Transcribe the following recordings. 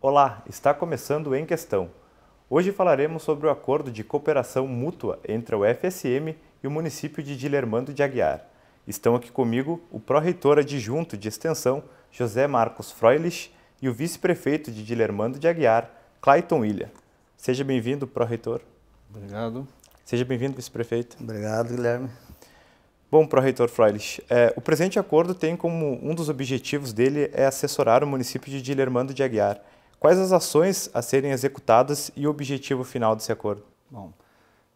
Olá, está começando em questão. Hoje falaremos sobre o acordo de cooperação mútua entre o FSM e o município de Dilermando de Aguiar. Estão aqui comigo o pró-reitor adjunto de extensão José Marcos Freulich, e o vice-prefeito de Dilermando de Aguiar, Clayton Ilha. Seja bem-vindo, pró-reitor. Obrigado. Seja bem-vindo, vice-prefeito. Obrigado, Guilherme. Bom, pró-reitor Freulich, é, o presente acordo tem como um dos objetivos dele é assessorar o município de Dilermando de Aguiar Quais as ações a serem executadas e o objetivo final desse acordo? Bom,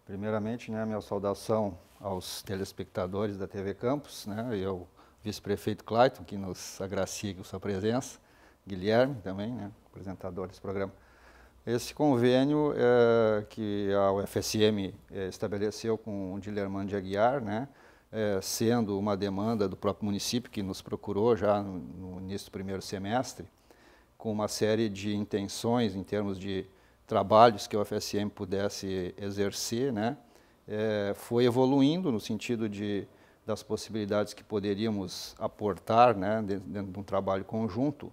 primeiramente, né, minha saudação aos telespectadores da TV Campos, né, e ao vice-prefeito Clayton, que nos agracia com sua presença, Guilherme também, né, apresentador desse programa. Esse convênio é, que a UFSM é, estabeleceu com o Dilerman de Aguiar, né, é, sendo uma demanda do próprio município que nos procurou já no, no início do primeiro semestre, com uma série de intenções em termos de trabalhos que o FSM pudesse exercer, né? É, foi evoluindo no sentido de das possibilidades que poderíamos aportar, né, dentro, dentro de um trabalho conjunto.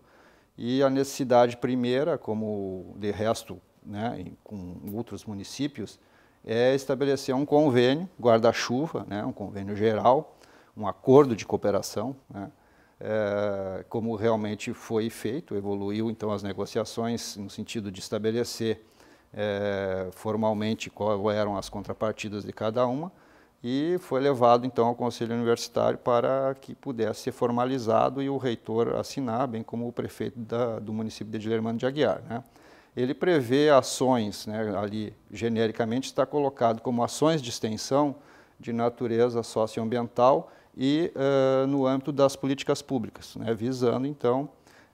E a necessidade primeira, como de resto, né, com outros municípios, é estabelecer um convênio, guarda-chuva, né, um convênio geral, um acordo de cooperação, né, é, como realmente foi feito, evoluiu então as negociações no sentido de estabelecer é, formalmente quais eram as contrapartidas de cada uma e foi levado então ao Conselho Universitário para que pudesse ser formalizado e o reitor assinar, bem como o prefeito da, do município de Dilermano de Aguiar. Né? Ele prevê ações, né, ali genericamente está colocado como ações de extensão de natureza socioambiental e uh, no âmbito das políticas públicas, né, visando então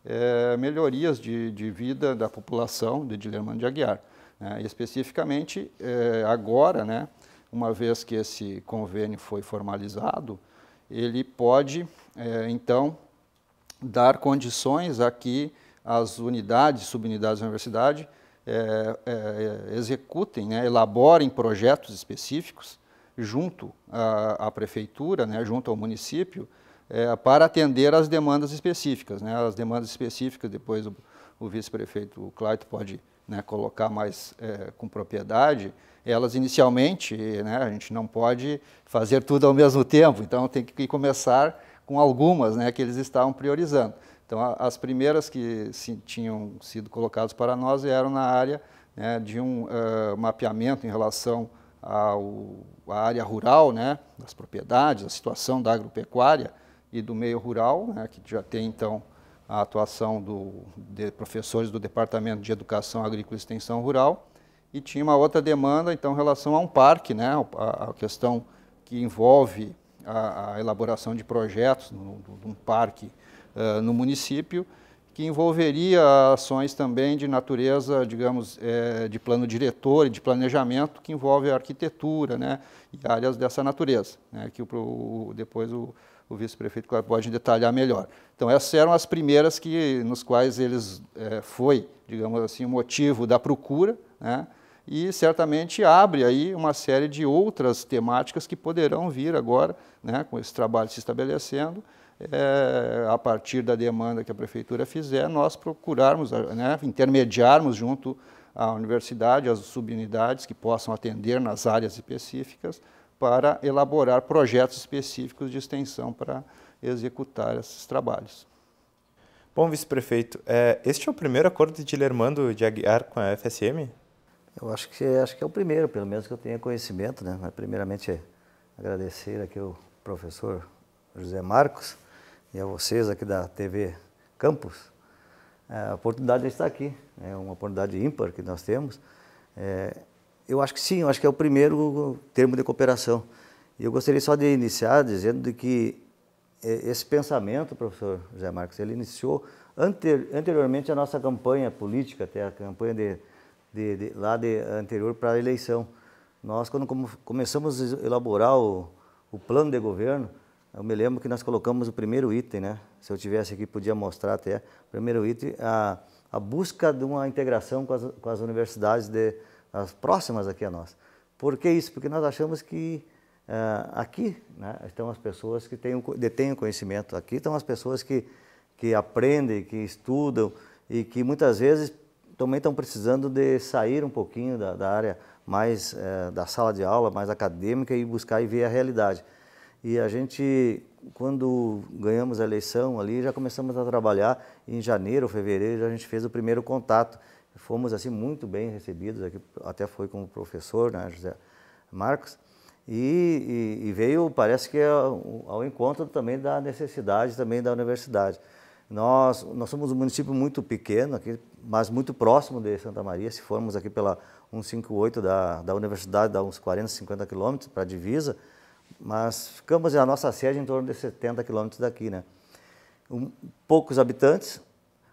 eh, melhorias de, de, vida da população de Dilermando de Aguiar. Né, especificamente eh, agora, né, uma vez que esse convênio foi formalizado, ele pode então dar condições a que as unidades, subunidades da universidade executem, né, elaborem projetos específicos junto à, à prefeitura, né, junto ao município, é, para atender às demandas específicas. Né, as demandas específicas, depois o, o vice-prefeito Claito pode né, colocar mais é, com propriedade, elas inicialmente, né, a gente não pode fazer tudo ao mesmo tempo, então tem que começar com algumas né, que eles estavam priorizando. Então, a, as primeiras que se, tinham sido colocadas para nós eram na área né, de um uh, mapeamento em relação ao, à área rural, né, das propriedades, a situação da agropecuária e do meio rural, né, que já tem então a atuação do, de professores do Departamento de Educação Agrícola e Extensão Rural, e tinha uma outra demanda, então, em relação a um parque, né, a, a questão que envolve a, a, elaboração de projetos de um parque uh, no município, que envolveria ações também de natureza, digamos, é, de plano diretor e de planejamento, que envolve a arquitetura né, e áreas dessa natureza, né, que o, o, depois o, o vice-prefeito claro, pode detalhar melhor. Então, essas eram as primeiras que, nos quais eles é, foi, digamos assim, o motivo da procura, né, e certamente abre aí uma série de outras temáticas que poderão vir agora, né, com esse trabalho se estabelecendo, é, a partir da demanda que a prefeitura fizer, nós procurarmos, né, intermediarmos junto à universidade, as subunidades que possam atender nas áreas específicas, para elaborar projetos específicos de extensão para executar esses trabalhos. Bom, vice-prefeito, é, este é o primeiro acordo de Lermando de Aguiar com a FSM? Eu acho que, acho que é o primeiro, pelo menos que eu tenha conhecimento. Né? Mas primeiramente, é agradecer aqui o professor José Marcos, e a vocês aqui da TV Campos, é, a oportunidade de estar aqui. É uma oportunidade ímpar que nós temos. É, eu acho que sim, eu acho que é o primeiro termo de cooperação. Eu gostaria só de iniciar dizendo de que é, esse pensamento, professor José Marcos, ele iniciou anteriormente a nossa campanha política, até a campanha de, de, de lá de, anterior para a eleição. Nós, quando começamos a elaborar o, o plano de governo, eu me lembro que nós colocamos o primeiro item, né? Se eu tivesse aqui, podia mostrar até. O primeiro item, a, a busca de uma integração com as, com as universidades de, as próximas aqui a nós. Por que isso? Porque nós achamos que uh, aqui né, estão as pessoas que têm, detêm o conhecimento, aqui estão as pessoas que, que aprendem, que estudam e que muitas vezes também estão precisando de sair um pouquinho da, da área mais uh, da sala de aula, mais acadêmica e buscar e ver a realidade. E a gente, quando ganhamos a eleição ali, já começamos a trabalhar. Em janeiro, fevereiro, a gente fez o primeiro contato. Fomos assim muito bem recebidos, aqui, até foi com o professor, né, José Marcos. E, e, e veio, parece que ao, é ao encontro também da necessidade também da universidade. Nós, nós somos um município muito pequeno, aqui, mas muito próximo de Santa Maria. Se formos aqui pela 158 da, da universidade, dá uns 40, 50 quilômetros para a divisa. Mas ficamos na nossa sede em torno de 70 quilômetros daqui, né? Um, poucos habitantes,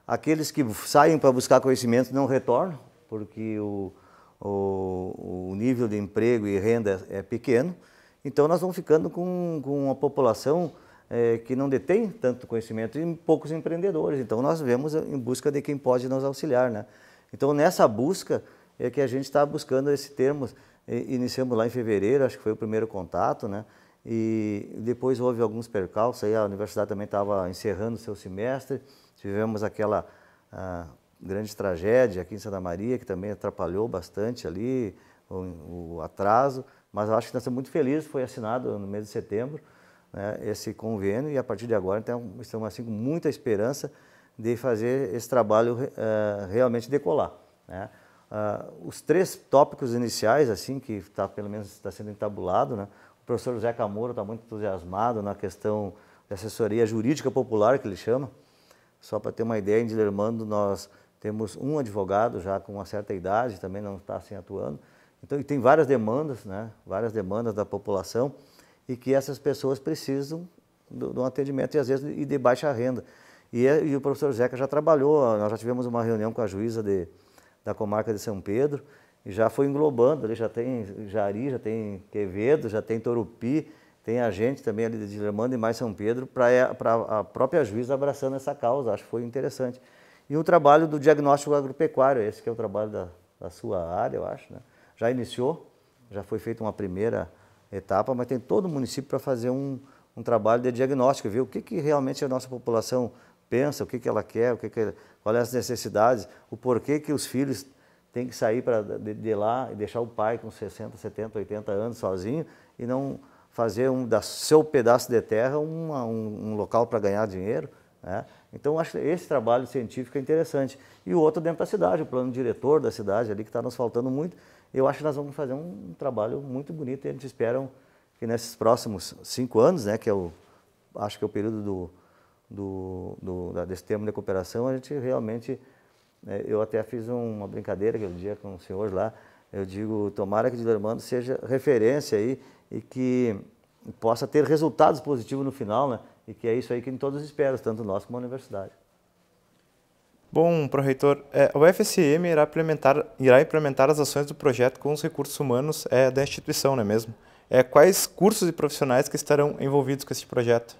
aqueles que saem para buscar conhecimento não retornam, porque o, o, o, nível de emprego e renda é pequeno. Então nós vamos ficando com, com uma população é, que não detém tanto conhecimento e poucos empreendedores. Então nós vemos em busca de quem pode nos auxiliar, né? Então nessa busca é que a gente está buscando esse termo e, iniciamos lá em fevereiro, acho que foi o primeiro contato, né? E depois houve alguns percalços, aí a universidade também estava encerrando o seu semestre, tivemos aquela ah, grande tragédia aqui em Santa Maria, que também atrapalhou bastante ali o, o atraso, mas acho que nós estamos muito felizes, foi assinado no mês de setembro né, esse convênio e a partir de agora então, estamos assim com muita esperança de fazer esse trabalho uh, realmente decolar. Né? Uh, os três tópicos iniciais, assim, que está pelo menos está sendo entabulado, né? O professor José Camoro está muito entusiasmado na questão de assessoria jurídica popular, que ele chama. Só para ter uma ideia, em Dilermando nós temos um advogado já com uma certa idade, também não está assim atuando. Então, e tem várias demandas, né? Várias demandas da população e que essas pessoas precisam de um atendimento e às vezes e de baixa renda. E, é, e o professor Zeca já trabalhou, nós já tivemos uma reunião com a juíza de, da comarca de São Pedro, e já foi englobando, ali já tem Jari, já tem Quevedo, já tem Torupi, tem a gente também ali de Lermando e mais São Pedro, para é, a própria juiz abraçando essa causa, acho que foi interessante. E o trabalho do diagnóstico agropecuário, esse que é o trabalho da, da sua área, eu acho, né? já iniciou, já foi feita uma primeira etapa, mas tem todo o município para fazer um, um trabalho de diagnóstico, ver o que, que realmente a nossa população pensa o que, que ela quer, o que que, qual é as necessidades, o porquê que os filhos têm que sair pra, de, de lá e deixar o pai com 60, 70, 80 anos sozinho e não fazer um, da seu pedaço de terra uma, um, um local para ganhar dinheiro. Né? Então, acho que esse trabalho científico é interessante. E o outro dentro da cidade, o plano diretor da cidade ali, que está nos faltando muito. Eu acho que nós vamos fazer um trabalho muito bonito e eles esperam que nesses próximos cinco anos, né, que é o, acho que é o período do, do, do, da, desse termo de cooperação, a gente realmente, né, eu até fiz uma brincadeira aquele dia com o senhor lá, eu digo, tomara que o Dilermando seja referência aí e que possa ter resultados positivos no final, né? E que é isso aí que todos esperam, tanto nós como a universidade. Bom, Proreitor, é, o FSM irá implementar, irá implementar as ações do projeto com os recursos humanos é, da instituição, não é mesmo? É, quais cursos e profissionais que estarão envolvidos com este projeto?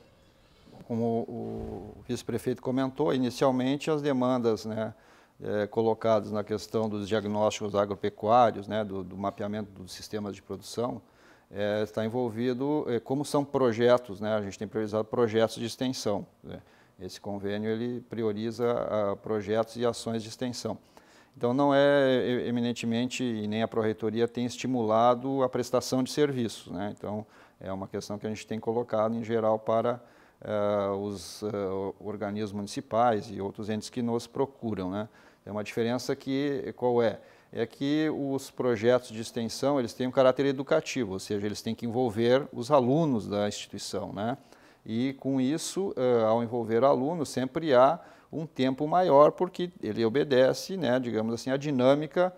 como o vice-prefeito comentou, inicialmente as demandas né, é, colocadas na questão dos diagnósticos agropecuários, né, do, do mapeamento dos sistemas de produção, é, está envolvido, é, como são projetos, né, a gente tem priorizado projetos de extensão. Né, esse convênio ele prioriza a, projetos e ações de extensão. Então, não é, é eminentemente, e nem a Proreitoria tem estimulado a prestação de serviços. Né? Então, é uma questão que a gente tem colocado em geral para uh, os uh, organismos municipais e outros entes que nos procuram. Né? É uma diferença que, qual é? É que os projetos de extensão, eles têm um caráter educativo, ou seja, eles têm que envolver os alunos da instituição, né? E com isso, uh, ao envolver alunos, sempre há um tempo maior, porque ele obedece, né, digamos assim, a dinâmica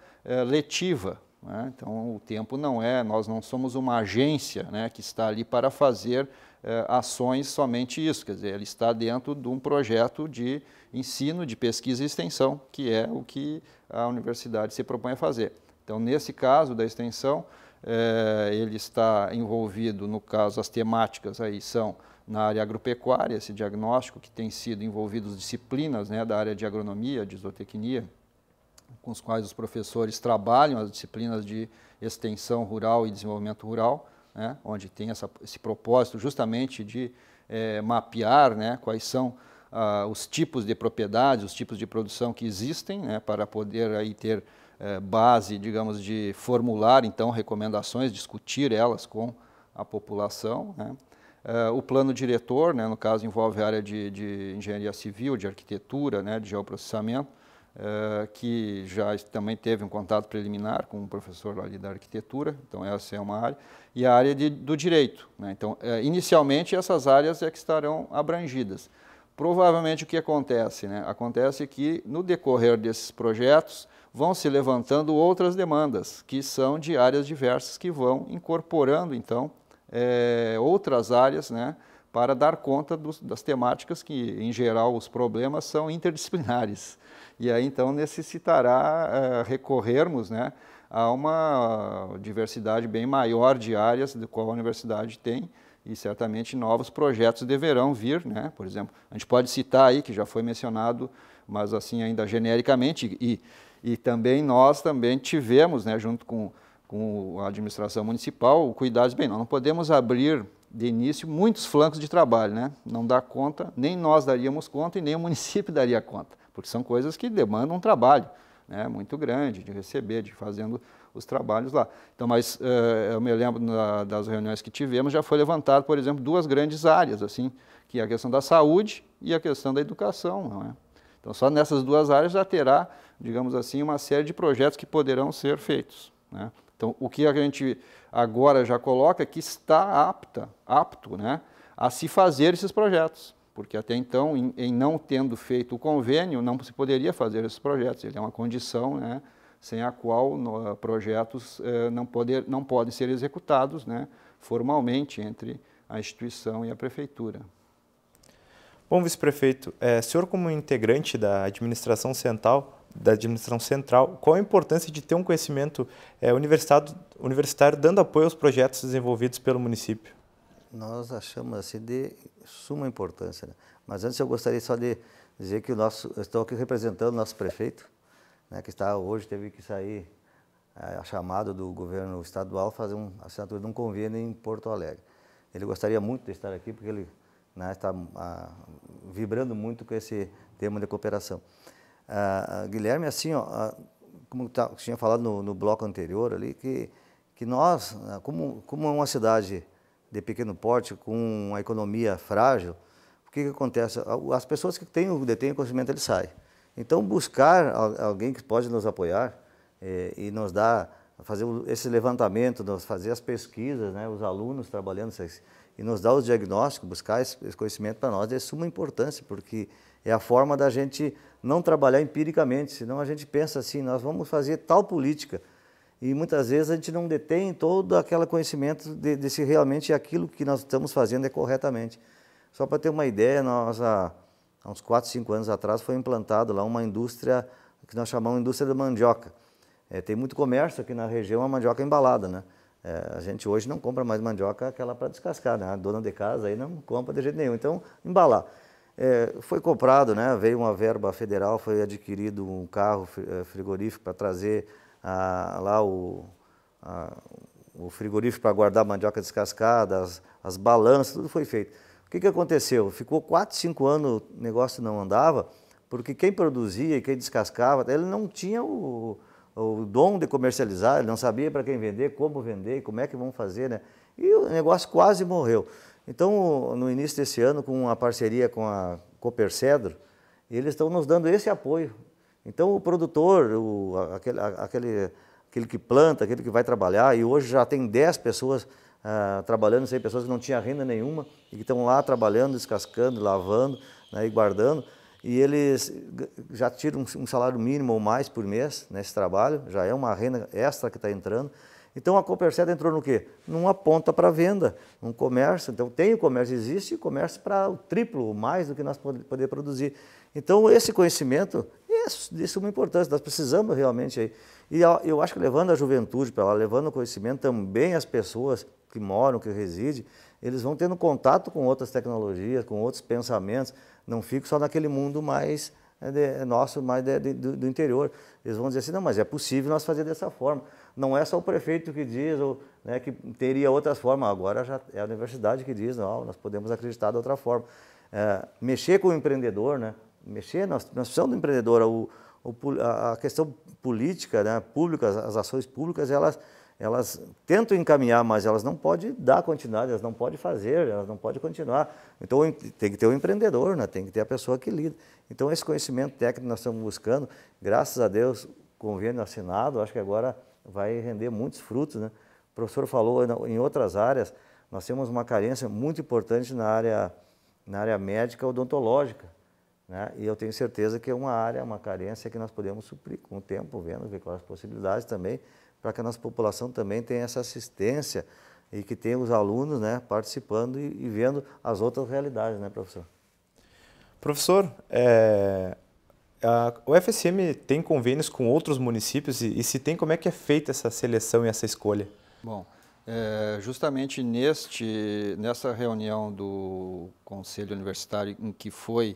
letiva né? Então, o tempo não é, nós não somos uma agência né, que está ali para fazer eh, ações somente isso, quer dizer, ele está dentro de um projeto de ensino, de pesquisa e extensão, que é o que a universidade se propõe a fazer. Então, nesse caso da extensão, eh, ele está envolvido, no caso, as temáticas aí são na área agropecuária, esse diagnóstico que tem sido envolvido disciplinas né, da área de agronomia, de zootecnia, com os quais os professores trabalham, as disciplinas de extensão rural e desenvolvimento rural, né, onde tem essa, esse propósito justamente de é, mapear né, quais são ah, os tipos de propriedades, os tipos de produção que existem, né, para poder aí ter é, base, digamos, de formular então recomendações, discutir elas com a população. É, o plano diretor, né, no caso, envolve a área de, de engenharia civil, de arquitetura, né, de geoprocessamento, que já também teve um contato preliminar com um professor ali da arquitetura, então essa é uma área, e a área de, do direito. Né? Então, inicialmente, essas áreas é que estarão abrangidas. Provavelmente o que acontece? Né? Acontece que, no decorrer desses projetos, vão se levantando outras demandas, que são de áreas diversas, que vão incorporando, então, é, outras áreas, né, para dar conta dos, das temáticas que, em geral, os problemas são interdisciplinares e aí então necessitará uh, recorrermos né, a uma diversidade bem maior de áreas do qual a universidade tem e certamente novos projetos deverão vir, né? por exemplo, a gente pode citar aí, que já foi mencionado, mas assim ainda genericamente, e, e também nós também tivemos, né, junto com, com a administração municipal, o cuidado, bem, nós não podemos abrir de início muitos flancos de trabalho, né? não dá conta, nem nós daríamos conta e nem o município daria conta porque são coisas que demandam um trabalho né, muito grande de receber, de fazendo os trabalhos lá. Então, mas uh, eu me lembro na, das reuniões que tivemos, já foi levantado, por exemplo, duas grandes áreas, assim, que é a questão da saúde e a questão da educação, não é? Então, só nessas duas áreas já terá, digamos assim, uma série de projetos que poderão ser feitos. Né? Então, o que a gente agora já coloca é que está apta, apto né, a se fazer esses projetos porque até então, em, em, não tendo feito o convênio, não se poderia fazer esses projetos. Ele é uma condição né, sem a qual no, projetos eh, não, poder, não podem ser executados né, formalmente entre a instituição e a prefeitura. Bom, vice-prefeito, é, senhor como integrante da administração central, da administração central, qual a importância de ter um conhecimento é, eh, universitário, universitário dando apoio aos projetos desenvolvidos pelo município? nós achamos assim de suma importância. Né? Mas antes eu gostaria só de dizer que o nosso, eu estou aqui representando o nosso prefeito, né, que está hoje teve que sair é, a chamada do governo estadual fazer uma assinatura de um convênio em Porto Alegre. Ele gostaria muito de estar aqui porque ele né, está a, ah, vibrando muito com esse tema de cooperação. Ah, Guilherme, assim, ó, a, ah, como tá, tinha falado no, no bloco anterior ali, que que nós, ah, como, como é uma cidade de pequeno porte, com uma economia frágil, o que, que acontece? As pessoas que têm, detêm o conhecimento, eles saem. Então, buscar alguém que pode nos apoiar eh, e nos dar, fazer esse levantamento, fazer as pesquisas, né, os alunos trabalhando e nos dar os diagnósticos, buscar esse, esse conhecimento para nós é de suma importância, porque é a forma da gente não trabalhar empiricamente, senão a gente pensa assim, nós vamos fazer tal política, e muitas vezes a gente não detém todo aquele conhecimento de, de se realmente aquilo que nós estamos fazendo é corretamente. Só para ter uma ideia, nós há, há uns 4, 5 anos atrás foi implantado lá uma indústria que nós chamamos de indústria da mandioca. É, tem muito comércio aqui na região, a mandioca é embalada, né? É, a gente hoje não compra mais mandioca aquela para descascar, né? A dona de casa aí não compra de jeito nenhum. Então, embalar. É, foi comprado, né? Veio uma verba federal, foi adquirido um carro é, frigorífico para trazer lá o, o frigorífico para guardar mandioca descascada, as, as balanças, tudo foi feito. O que, que aconteceu? Ficou 4, 5 anos o negócio não andava, porque quem produzia e quem descascava, ele não tinha o, o dom de comercializar, ele não sabia para quem vender, como vender, como é que vão fazer, né? E o negócio quase morreu. Então, no início desse ano, com a parceria com a Copercedro, eles estão nos dando esse apoio então o produtor, o, aquele, aquele, aquele que planta, aquele que vai trabalhar, e hoje já tem 10 pessoas ah, trabalhando, sei pessoas que não tinham renda nenhuma e que estão lá trabalhando, descascando, lavando né, e guardando. E eles já tiram um salário mínimo ou mais por mês nesse trabalho, já é uma renda extra que está entrando. Então a Coperceta entrou no quê? Numa ponta para venda, num comércio. Então tem o comércio, existe o comércio para o triplo, mais do que nós poder produzir. Então esse conhecimento é de suma importância, nós precisamos realmente aí. E eu acho que levando a juventude para lá, levando o conhecimento também as pessoas que moram, que residem, eles vão tendo contato com outras tecnologias, com outros pensamentos, não ficam só naquele mundo mais eh, de, eh, nosso, mais de, de, do, interior. Eles vão dizer assim, não, mas é possível nós fazer dessa forma. Não é só o prefeito que diz ou, né, que teria outras formas, agora já é a universidade que diz, não, nós podemos acreditar de outra forma. É, mexer com o empreendedor, né? mexer, na nós do empreendedor. O, o, a questão política, né, pública, as, as ações públicas, elas, elas tentam encaminhar, mas elas não podem dar continuidade, elas não podem fazer, elas não podem continuar. Então tem que ter o um empreendedor, né? tem que ter a pessoa que lida. Então esse conhecimento técnico nós estamos buscando, graças a Deus, convênio assinado, acho que agora vai render muitos frutos. Né? O professor falou em outras áreas, nós temos uma carência muito importante na área, na área médica odontológica. Né? E eu tenho certeza que é uma área, uma carência que nós podemos suprir com o tempo, vendo ver quais as possibilidades também, para que a nossa população também tenha essa assistência e que tenha os alunos né, participando e, e vendo as outras realidades, né, professor? Professor, é, a tem convênios com outros municípios e, e, se tem, como é que é feita essa seleção e essa escolha? Bom, é, justamente neste, nessa reunião do Conselho Universitário em que foi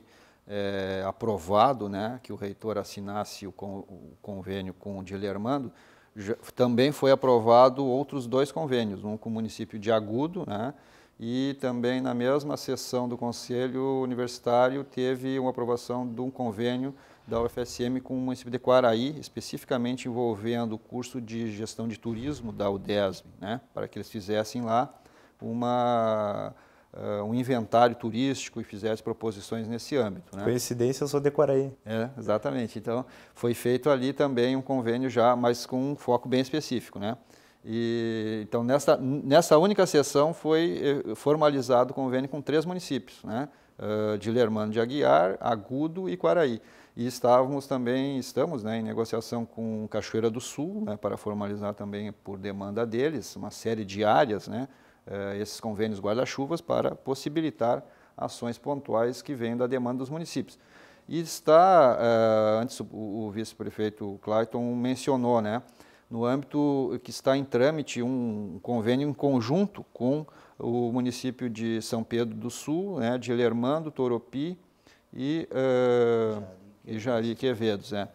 é, aprovado, né, que o reitor assinasse o, con, o convênio com o Dilermando, já, também foi aprovado outros dois convênios, um com o município de Agudo, né, e também na mesma sessão do Conselho Universitário teve uma aprovação de um convênio da UFSM com o município de Quaraí, especificamente envolvendo o curso de gestão de turismo da UDESB, né, para que eles fizessem lá uma uh, um inventário turístico e fizesse proposições nesse âmbito. Né? Coincidência, eu sou de Quaraí. É, exatamente. Então, foi feito ali também um convênio já, mas com um foco bem específico. Né? E, então, nessa, nessa única sessão foi eh, formalizado o convênio com três municípios, né? Uh, de Lermano de Aguiar, Agudo e Quaraí. E estávamos também, estamos né, em negociação com Cachoeira do Sul, né, para formalizar também por demanda deles, uma série de áreas, né, eh, esses convênios guarda-chuvas para possibilitar ações pontuais que vêm da demanda dos municípios. E está, eh, antes o, o vice-prefeito Clayton mencionou, né, no âmbito que está em trâmite um convênio em conjunto com o município de São Pedro do Sul, né, de Lermando, Toropi e, eh, e Jari Quevedos. Né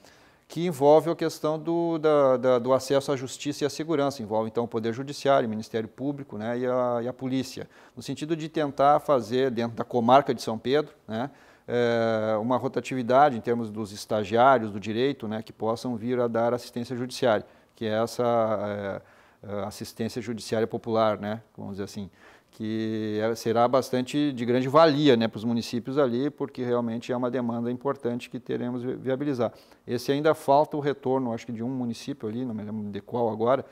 que envolve a questão do, da, da, do acesso à justiça e à segurança, envolve então o Poder Judiciário, o Ministério Público né, e, a, e a Polícia, no sentido de tentar fazer, dentro da comarca de São Pedro, né, é, uma rotatividade em termos dos estagiários do direito né, que possam vir a dar assistência judiciária, que é essa é, assistência judiciária popular, né, vamos dizer assim que é, será bastante de grande valia né, para os municípios ali, porque realmente é uma demanda importante que teremos viabilizar. Esse ainda falta o retorno, acho que de um município ali, não me lembro de qual agora,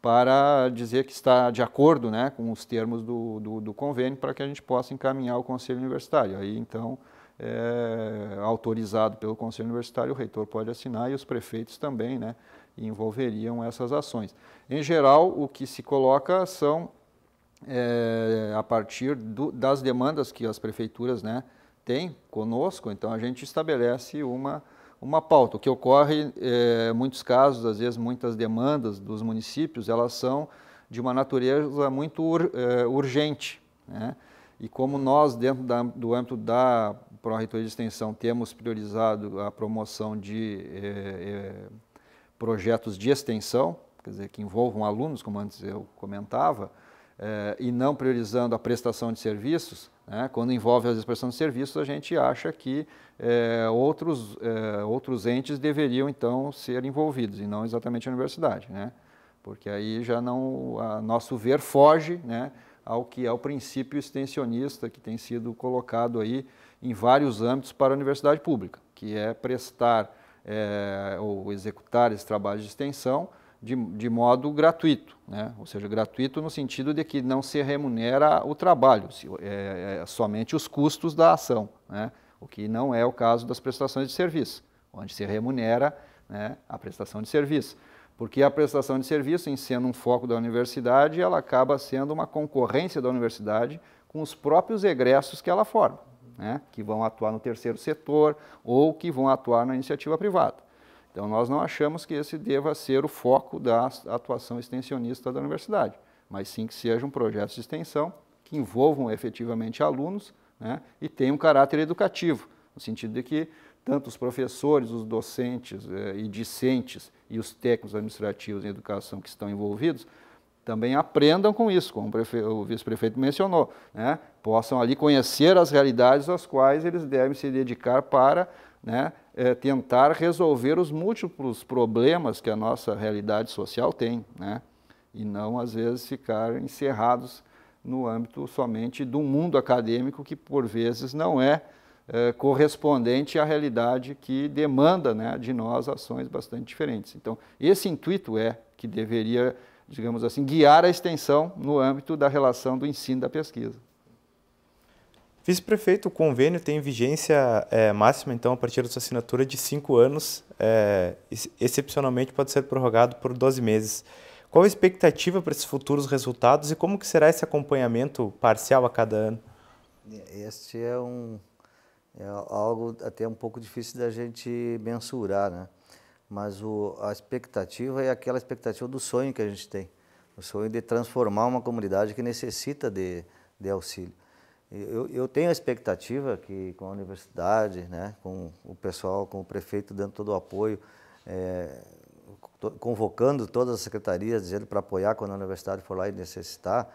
para dizer que está de acordo né, com os termos do, do, do convênio para que a gente possa encaminhar o Conselho Universitário. Aí, então, é, autorizado pelo Conselho Universitário, o reitor pode assinar e os prefeitos também, né, envolveriam essas ações. Em geral, o que se coloca são é, a partir do, das demandas que as prefeituras né, têm conosco, então a gente estabelece uma, uma pauta. O que ocorre, é, muitos casos, às vezes muitas demandas dos municípios, elas são de uma natureza muito ur, é, urgente. Né? E como nós, dentro da, do âmbito da Pró-Reitoria de Extensão, temos priorizado a promoção de é, é, projetos de extensão, quer dizer, que envolvam alunos, como antes eu comentava, eh, e não priorizando a prestação de serviços, né, quando envolve a prestação de serviços, a gente acha que eh, outros, eh, outros entes deveriam então ser envolvidos, e não exatamente a universidade, né, porque aí já não, a nosso ver, foge né, ao que é o princípio extensionista que tem sido colocado aí em vários âmbitos para a universidade pública, que é prestar eh, ou executar esse trabalho de extensão de, de modo gratuito, né? ou seja, gratuito no sentido de que não se remunera o trabalho, se, é, é, somente os custos da ação, né? o que não é o caso das prestações de serviço, onde se remunera né, a prestação de serviço. Porque a prestação de serviço, em sendo um foco da universidade, ela acaba sendo uma concorrência da universidade com os próprios egressos que ela forma, né? que vão atuar no terceiro setor ou que vão atuar na iniciativa privada. Então, nós não achamos que esse deva ser o foco da atuação extensionista da universidade, mas sim que seja um projeto de extensão que envolvam efetivamente alunos né, e tenha um caráter educativo, no sentido de que tanto os professores, os docentes eh, e discentes e os técnicos administrativos em educação que estão envolvidos também aprendam com isso, como o, o vice-prefeito mencionou, né, possam ali conhecer as realidades às quais eles devem se dedicar para né, é, tentar resolver os múltiplos problemas que a nossa realidade social tem, né? e não, às vezes, ficar encerrados no âmbito somente do mundo acadêmico, que por vezes não é, é correspondente à realidade que demanda né, de nós ações bastante diferentes. Então, esse intuito é que deveria, digamos assim, guiar a extensão no âmbito da relação do ensino da pesquisa. Vice-prefeito, o convênio tem vigência é, máxima, então, a partir da sua assinatura, de cinco anos. É, excepcionalmente, pode ser prorrogado por 12 meses. Qual a expectativa para esses futuros resultados e como que será esse acompanhamento parcial a cada ano? Este é, um, é algo até um pouco difícil da gente mensurar, né? Mas o, a expectativa é aquela expectativa do sonho que a gente tem. O sonho de transformar uma comunidade que necessita de, de auxílio. Eu, eu, tenho a expectativa que com a universidade, né, com o pessoal, com o prefeito dando todo o apoio, é, convocando todas as secretarias, dizendo para apoiar quando a universidade for lá e necessitar,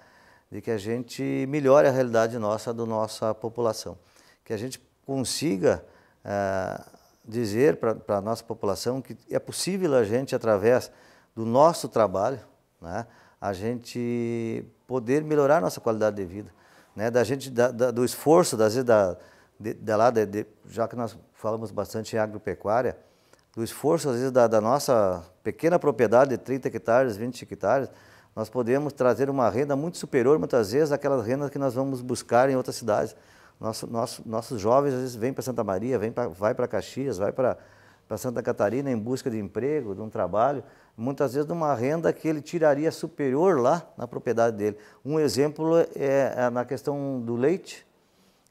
de que a gente melhore a realidade nossa, da nossa população. Que a gente consiga é, dizer para a nossa população que é possível a gente, através do nosso trabalho, né, a gente poder melhorar a nossa qualidade de vida né, da gente, da, da, do esforço, das da, de, lá, de, de, já que nós falamos bastante em agropecuária, do esforço, às vezes, da, da nossa pequena propriedade de 30 hectares, 20 hectares, nós podemos trazer uma renda muito superior, muitas vezes, àquelas rendas que nós vamos buscar em outras cidades. Nosso, nosso, nossos jovens, às vezes, vêm para Santa Maria, vem pra, vai para Caxias, vai para para Santa Catarina em busca de emprego, de um trabalho, muitas vezes de uma renda que ele tiraria superior lá na propriedade dele. Um exemplo é, é na questão do leite.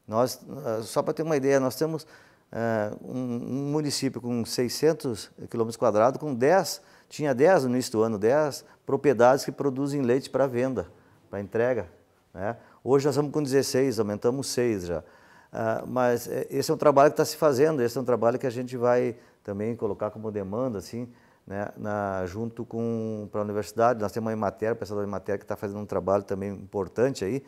Nós, eh, só para ter uma ideia, nós temos uh, um, município com 600 quilômetros quadrados, com 10, tinha 10 no início do ano, 10 propriedades que produzem leite para venda, para entrega. Né? Hoje nós estamos com 16, aumentamos 6 já. Uh, mas eh, esse é um trabalho que está se fazendo, esse é um trabalho que a gente vai também colocar como demanda, assim, né, na, junto com para a universidade. Nós temos uma matéria o pessoal da matéria que está fazendo um trabalho também importante aí.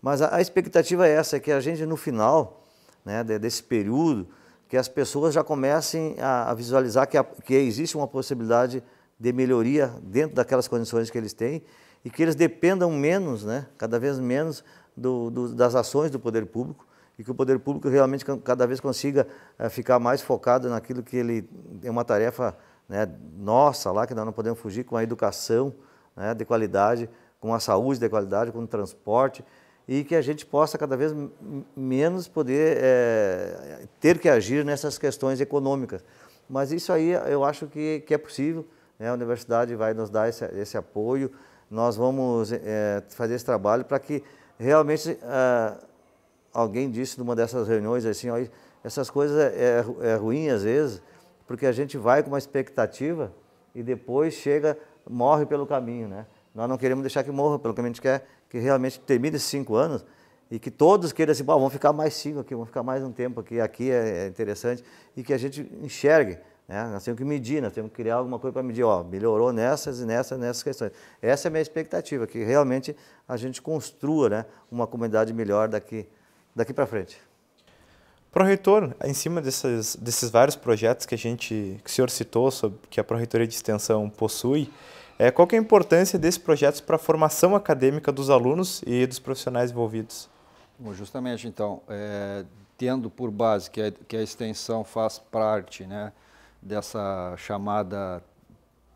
Mas a, a, expectativa é essa, que a gente no final né, desse período, que as pessoas já comecem a, a visualizar que, a, que existe uma possibilidade de melhoria dentro daquelas condições que eles têm e que eles dependam menos, né, cada vez menos, do, do, das ações do poder público e que o poder público realmente cada vez consiga eh, ficar mais focado naquilo que ele é uma tarefa né, nossa lá, que nós não podemos fugir, com a educação né, de qualidade, com a saúde de qualidade, com o transporte, e que a gente possa cada vez menos poder é, ter que agir nessas questões econômicas. Mas isso aí eu acho que, que é possível, né? a universidade vai nos dar esse, esse apoio, nós vamos é, fazer esse trabalho para que realmente alguém disse numa dessas reuniões assim, ó, essas coisas é, é, é ruim às vezes, porque a gente vai com uma expectativa e depois chega, morre pelo caminho, né? Nós não queremos deixar que morra pelo caminho, a gente quer que realmente termine esses cinco anos e que todos queiram assim, bom, vamos ficar mais cinco aqui, vamos ficar mais um tempo aqui, aqui é, é, interessante, e que a gente enxergue, né? Nós temos que medir, nós temos que criar alguma coisa para medir, ó, melhorou nessas e nessas, nessas questões. Essa é a minha expectativa, que realmente a gente construa, né, uma comunidade melhor daqui daqui para frente? reitor, em cima desses, desses vários projetos que a gente, que o senhor citou, sobre, que a Proreitoria de Extensão possui, é, qual é a importância desses projetos para a formação acadêmica dos alunos e dos profissionais envolvidos? Bom, justamente, então, é, tendo por base que a, que a extensão faz parte né, dessa chamada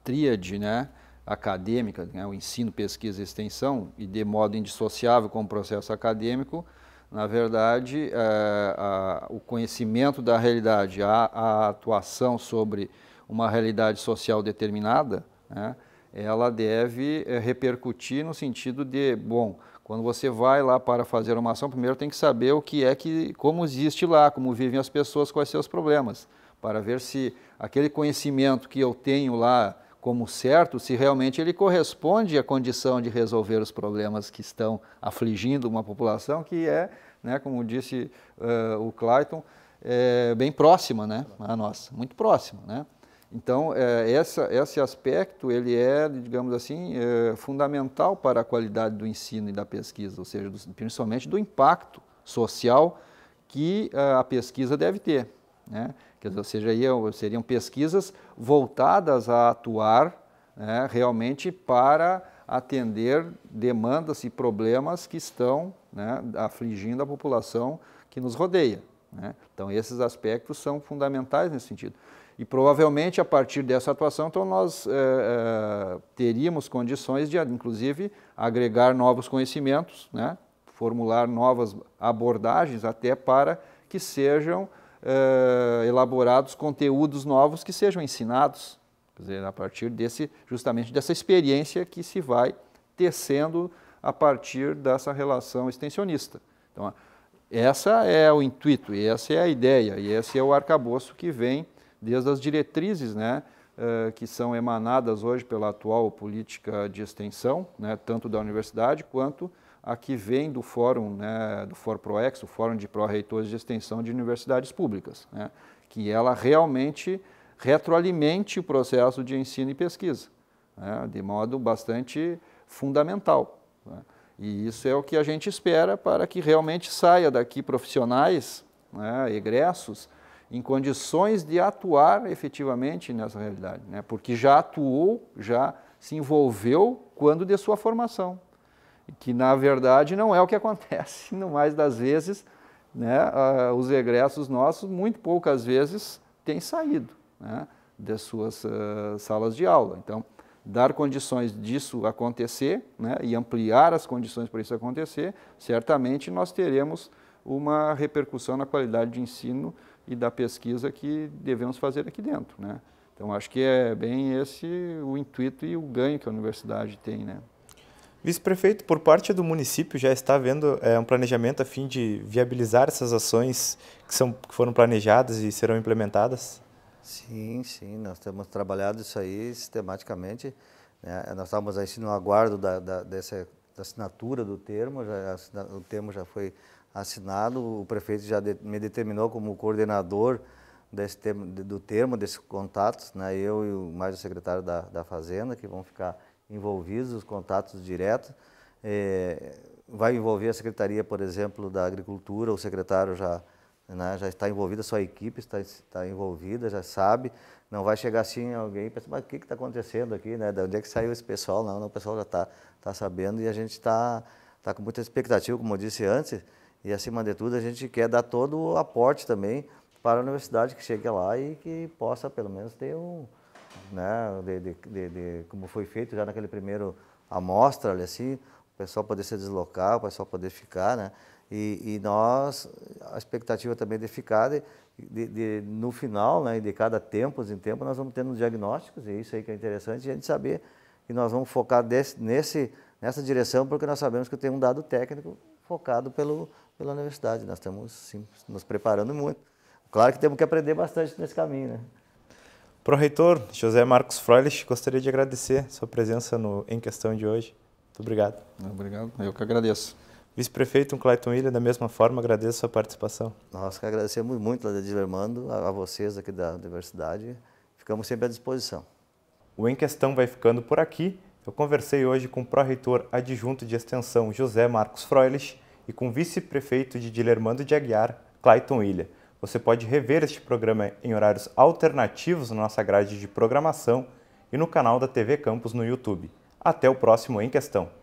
tríade né, acadêmica, né, o ensino, pesquisa e extensão, e de modo indissociável com o processo acadêmico, na verdade, é, a, o conhecimento da realidade, a, a, atuação sobre uma realidade social determinada, né, ela deve é, repercutir no sentido de, bom, quando você vai lá para fazer uma ação, primeiro tem que saber o que é que, como existe lá, como vivem as pessoas, quais seus problemas, para ver se aquele conhecimento que eu tenho lá como certo se realmente ele corresponde à condição de resolver os problemas que estão afligindo uma população que é, né, como disse uh, o Clayton, é, bem próxima né, a nossa, muito próxima. Né? Então, é, essa, esse aspecto ele é, digamos assim, é, fundamental para a qualidade do ensino e da pesquisa, ou seja, do, principalmente do impacto social que uh, a pesquisa deve ter. Né? Quer dizer, seja, iam, seriam pesquisas voltadas a atuar né, realmente para atender demandas e problemas que estão né, afligindo a população que nos rodeia. Né? Então, esses aspectos são fundamentais nesse sentido. E provavelmente a partir dessa atuação, então nós é, é, teríamos condições de, inclusive, agregar novos conhecimentos, né? formular novas abordagens até para que sejam uh, elaborados conteúdos novos que sejam ensinados, quer dizer, a partir desse, justamente dessa experiência que se vai tecendo a partir dessa relação extensionista. Então, essa é o intuito, e essa é a ideia, e esse é o arcabouço que vem desde as diretrizes, né, uh, que são emanadas hoje pela atual política de extensão, né, tanto da universidade quanto a que vem do Fórum, né, do FORPROEX, o Fórum de Pró-Reitores de Extensão de Universidades Públicas, né, que ela realmente retroalimente o processo de ensino e pesquisa, né, de modo bastante fundamental. Né. E isso é o que a gente espera para que realmente saia daqui profissionais, né, egressos, em condições de atuar efetivamente nessa realidade, né, porque já atuou, já se envolveu quando de sua formação que na verdade não é o que acontece, no mais das vezes, né, uh, os egressos nossos, muito poucas vezes, têm saído né, das suas uh, salas de aula. Então, dar condições disso acontecer né, e ampliar as condições para isso acontecer, certamente nós teremos uma repercussão na qualidade de ensino e da pesquisa que devemos fazer aqui dentro. Né? Então, acho que é bem esse o intuito e o ganho que a universidade tem. Né? Vice-prefeito, por parte do município já está havendo é, um planejamento a fim de viabilizar essas ações que, são, que foram planejadas e serão implementadas? Sim, sim, nós temos trabalhado isso aí sistematicamente. Né? Nós estávamos aí no aguardo da, da, dessa, da assinatura do termo, já, o termo já foi assinado, o prefeito já de, me determinou como coordenador desse termo, do termo, desses contatos, né? eu e mais o secretário da, da Fazenda, que vão ficar envolvidos, os contatos diretos. É, vai envolver a Secretaria, por exemplo, da Agricultura, o secretário já, né, já está envolvido, a sua equipe está, está envolvida, já sabe. Não vai chegar assim alguém e pensar, mas o que está acontecendo aqui? Né? De onde é que saiu esse pessoal? Não, não o pessoal já está está sabendo e a gente está está com muita expectativa, como eu disse antes, e acima de tudo a gente quer dar todo o aporte também para a universidade que chegue lá e que possa pelo menos ter um, né, de, de, de, de, como foi feito já naquele primeiro amostra, ali assim, o pessoal poder se deslocar, o pessoal poder ficar, né? E, e nós, a expectativa também de ficar, de, no final, né, de cada tempos em tempo, nós vamos tendo diagnósticos, e isso aí que é interessante a gente saber que nós vamos focar desse, nesse, nessa direção, porque nós sabemos que tem um dado técnico focado pelo, pela universidade. Nós estamos sim, nos preparando muito. Claro que temos que aprender bastante nesse caminho, né? Pro-reitor José Marcos Freilich, gostaria de agradecer sua presença no Em Questão de hoje. Muito obrigado. Obrigado, eu que agradeço. Vice-prefeito Clayton William, da mesma forma, agradeço a sua participação. Nós que agradecemos muito, Ladislermando, a vocês aqui da Universidade. Ficamos sempre à disposição. O Em Questão vai ficando por aqui. Eu conversei hoje com o pró-reitor adjunto de extensão José Marcos Freulich e com o vice-prefeito de Dilermando de Aguiar, Clayton Ilha. Você pode rever este programa em horários alternativos na nossa grade de programação e no canal da TV Campus no YouTube. Até o próximo Em Questão!